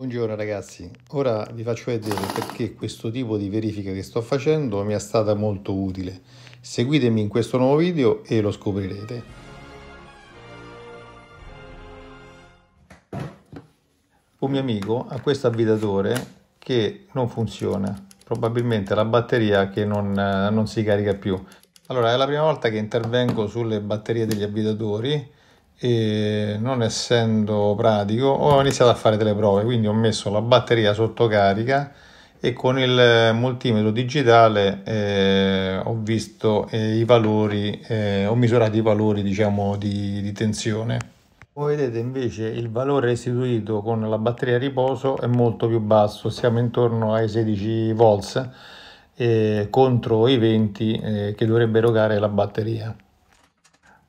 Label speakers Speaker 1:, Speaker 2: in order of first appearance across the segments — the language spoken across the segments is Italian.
Speaker 1: Buongiorno ragazzi, ora vi faccio vedere perché questo tipo di verifica che sto facendo mi è stata molto utile. Seguitemi in questo nuovo video e lo scoprirete. Un mio amico ha questo avvitatore che non funziona, probabilmente la batteria che non, non si carica più. Allora è la prima volta che intervengo sulle batterie degli avvitatori e non essendo pratico ho iniziato a fare delle prove, quindi ho messo la batteria sotto carica e con il multimetro digitale eh, ho visto eh, i valori, eh, ho misurato i valori diciamo di, di tensione. Come vedete invece il valore restituito con la batteria a riposo è molto più basso, siamo intorno ai 16 volts eh, contro i 20 eh, che dovrebbe erogare la batteria.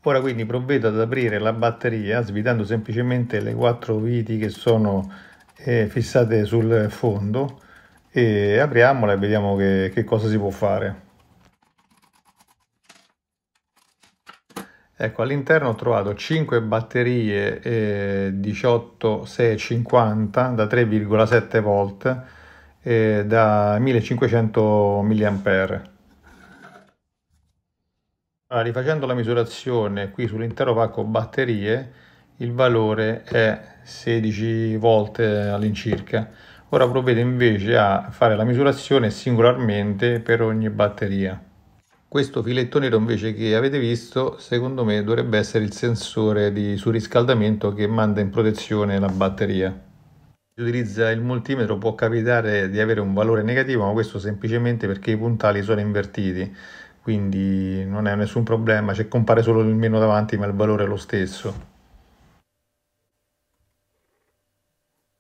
Speaker 1: Ora quindi provvedo ad aprire la batteria svitando semplicemente le quattro viti che sono eh, fissate sul fondo e apriamola e vediamo che, che cosa si può fare. Ecco, all'interno ho trovato 5 batterie eh, 18650 da 3,7 volt eh, da 1500 mAh. Allora, ah, rifacendo la misurazione qui sull'intero pacco batterie, il valore è 16 volte all'incirca. Ora provvedo invece a fare la misurazione singolarmente per ogni batteria. Questo filetto nero invece che avete visto, secondo me dovrebbe essere il sensore di surriscaldamento che manda in protezione la batteria. Si utilizza il multimetro può capitare di avere un valore negativo, ma questo semplicemente perché i puntali sono invertiti quindi non è nessun problema, cioè compare solo il meno davanti ma il valore è lo stesso.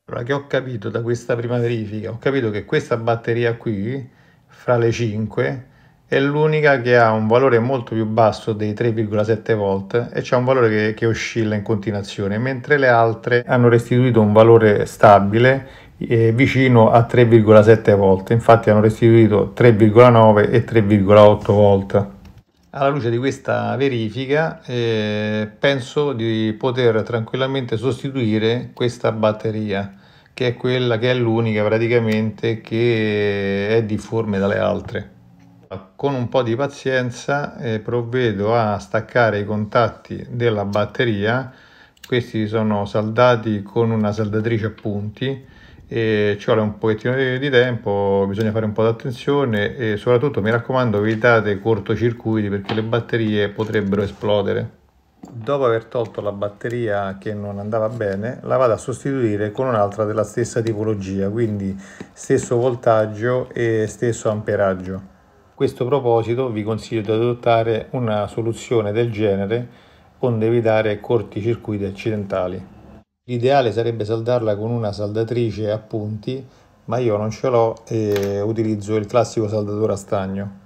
Speaker 1: Allora che ho capito da questa prima verifica? Ho capito che questa batteria qui, fra le 5, è l'unica che ha un valore molto più basso dei 3,7 volt e c'è un valore che, che oscilla in continuazione, mentre le altre hanno restituito un valore stabile eh, vicino a 3,7 volte infatti hanno restituito 3,9 e 3,8 volt. Alla luce di questa verifica eh, penso di poter tranquillamente sostituire questa batteria che è quella che è l'unica praticamente che è difforme dalle altre. Con un po' di pazienza eh, provvedo a staccare i contatti della batteria, questi sono saldati con una saldatrice a punti e ci vuole un pochettino di tempo, bisogna fare un po' di attenzione e soprattutto mi raccomando evitate cortocircuiti perché le batterie potrebbero esplodere. Dopo aver tolto la batteria che non andava bene, la vado a sostituire con un'altra della stessa tipologia, quindi stesso voltaggio e stesso amperaggio. A questo proposito vi consiglio di adottare una soluzione del genere onde evitare corti circuiti accidentali. L'ideale sarebbe saldarla con una saldatrice a punti, ma io non ce l'ho e utilizzo il classico saldatore a stagno.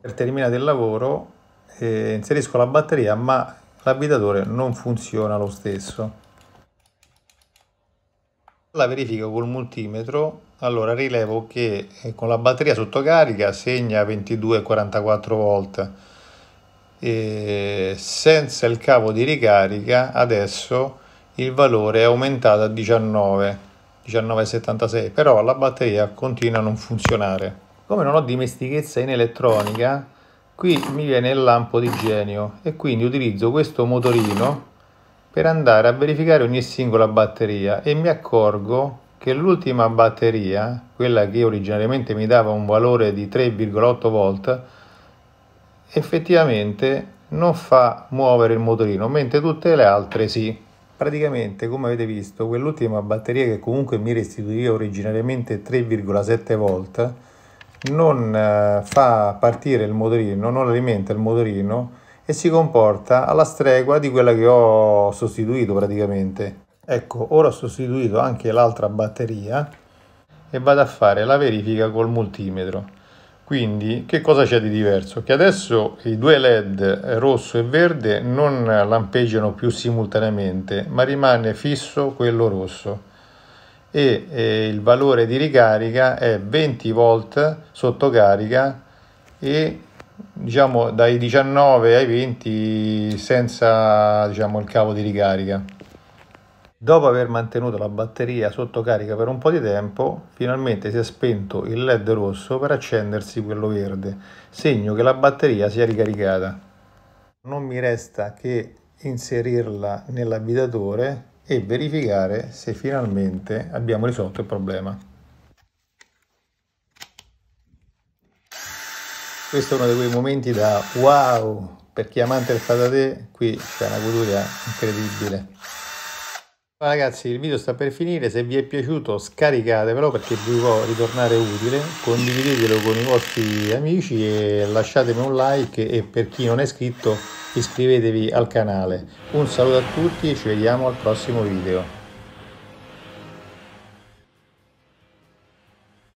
Speaker 1: Per terminare il lavoro eh, inserisco la batteria, ma l'abitatore non funziona lo stesso. La verifico col multimetro, allora rilevo che eh, con la batteria sotto carica segna 22-44 volt eh, senza il cavo di ricarica adesso il valore è aumentato a 19 19,76 però la batteria continua a non funzionare come non ho dimestichezza in elettronica qui mi viene il lampo di genio e quindi utilizzo questo motorino per andare a verificare ogni singola batteria e mi accorgo che l'ultima batteria quella che originariamente mi dava un valore di 3,8 volt effettivamente non fa muovere il motorino, mentre tutte le altre sì. Praticamente, come avete visto, quell'ultima batteria che comunque mi restituiva originariamente 3,7 volt non eh, fa partire il motorino, non alimenta il motorino e si comporta alla stregua di quella che ho sostituito praticamente. Ecco, ora ho sostituito anche l'altra batteria e vado a fare la verifica col multimetro. Quindi che cosa c'è di diverso? Che adesso i due LED eh, rosso e verde non lampeggiano più simultaneamente, ma rimane fisso quello rosso e eh, il valore di ricarica è 20 volt sotto carica e diciamo dai 19 ai 20 senza diciamo il cavo di ricarica. Dopo aver mantenuto la batteria sotto carica per un po' di tempo, finalmente si è spento il LED rosso per accendersi quello verde, segno che la batteria si è ricaricata. Non mi resta che inserirla nell'abitatore e verificare se finalmente abbiamo risolto il problema. Questo è uno di quei momenti da wow, per chi è amante del fatatè qui c'è una goduria incredibile. Ragazzi il video sta per finire, se vi è piaciuto scaricatevelo perché vi può ritornare utile, condividetelo con i vostri amici e lasciatemi un like e per chi non è iscritto iscrivetevi al canale. Un saluto a tutti e ci vediamo al prossimo video.